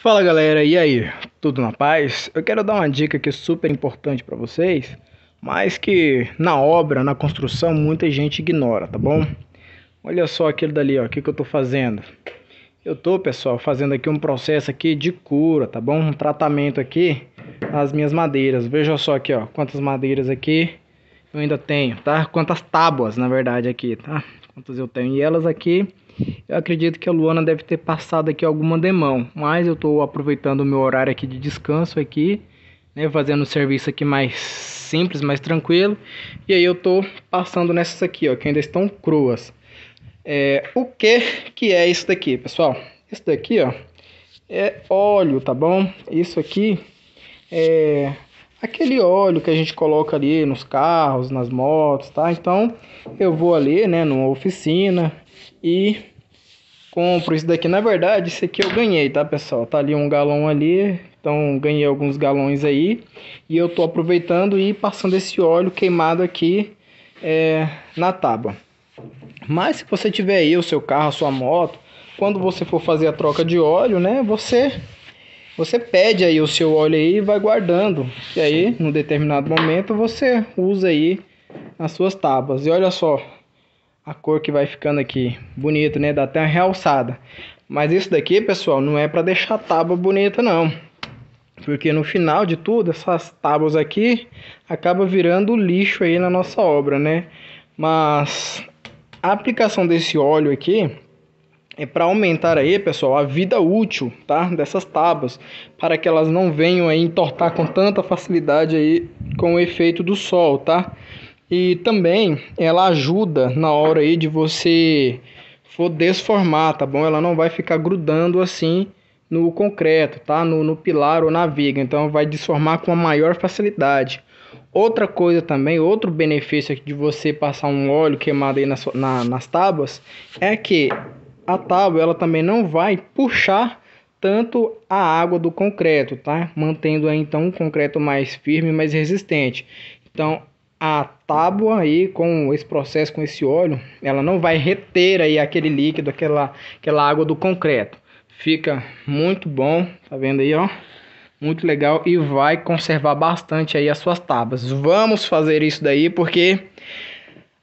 Fala galera, e aí? Tudo na paz? Eu quero dar uma dica que é super importante para vocês, mas que na obra, na construção, muita gente ignora, tá bom? Olha só aquilo dali, ó, o que, que eu tô fazendo? Eu tô, pessoal, fazendo aqui um processo aqui de cura, tá bom? Um tratamento aqui nas minhas madeiras. Veja só aqui, ó, quantas madeiras aqui eu ainda tenho, tá? Quantas tábuas, na verdade, aqui, tá? Quantas eu tenho. E elas aqui eu acredito que a Luana deve ter passado aqui alguma demão, mas eu estou aproveitando o meu horário aqui de descanso aqui, né, fazendo o serviço aqui mais simples, mais tranquilo. E aí eu estou passando nessas aqui, ó, que ainda estão cruas. É, o que que é isso daqui, pessoal? Isso daqui, ó, é óleo, tá bom? Isso aqui é aquele óleo que a gente coloca ali nos carros, nas motos, tá? Então eu vou ali, né, numa oficina e compro isso daqui. Na verdade, isso aqui eu ganhei, tá, pessoal? Tá ali um galão ali, então ganhei alguns galões aí. E eu tô aproveitando e passando esse óleo queimado aqui é, na tábua. Mas se você tiver aí o seu carro, a sua moto, quando você for fazer a troca de óleo, né, você você pede aí o seu óleo aí e vai guardando. E aí, num determinado momento, você usa aí as suas tábuas. E olha só, a cor que vai ficando aqui. Bonito, né? Dá até uma realçada. Mas isso daqui, pessoal, não é para deixar a tábua bonita, não. Porque no final de tudo, essas tábuas aqui acabam virando lixo aí na nossa obra, né? Mas a aplicação desse óleo aqui é para aumentar aí, pessoal, a vida útil, tá? Dessas tábuas, para que elas não venham aí entortar com tanta facilidade aí com o efeito do sol, tá? E também ela ajuda na hora aí de você for desformar, tá bom? Ela não vai ficar grudando assim no concreto, tá? No, no pilar ou na viga. Então vai desformar com a maior facilidade. Outra coisa também, outro benefício de você passar um óleo queimado aí nas, na, nas tábuas é que a tábua ela também não vai puxar tanto a água do concreto, tá? Mantendo aí então um concreto mais firme, mais resistente. Então, a tábua aí com esse processo com esse óleo, ela não vai reter aí aquele líquido, aquela aquela água do concreto. Fica muito bom, tá vendo aí, ó? Muito legal e vai conservar bastante aí as suas tábuas. Vamos fazer isso daí porque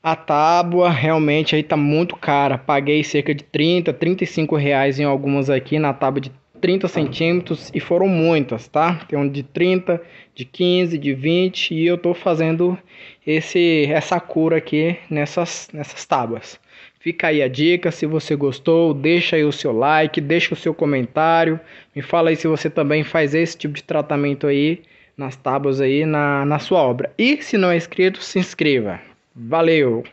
a tábua realmente aí tá muito cara. Paguei cerca de 30, 35 reais em algumas aqui na tábua de 30 centímetros e foram muitas, tá? Tem um de 30, de 15, de 20 e eu tô fazendo esse essa cura aqui nessas nessas tábuas. Fica aí a dica, se você gostou, deixa aí o seu like, deixa o seu comentário, me fala aí se você também faz esse tipo de tratamento aí nas tábuas aí na, na sua obra. E se não é inscrito, se inscreva. Valeu!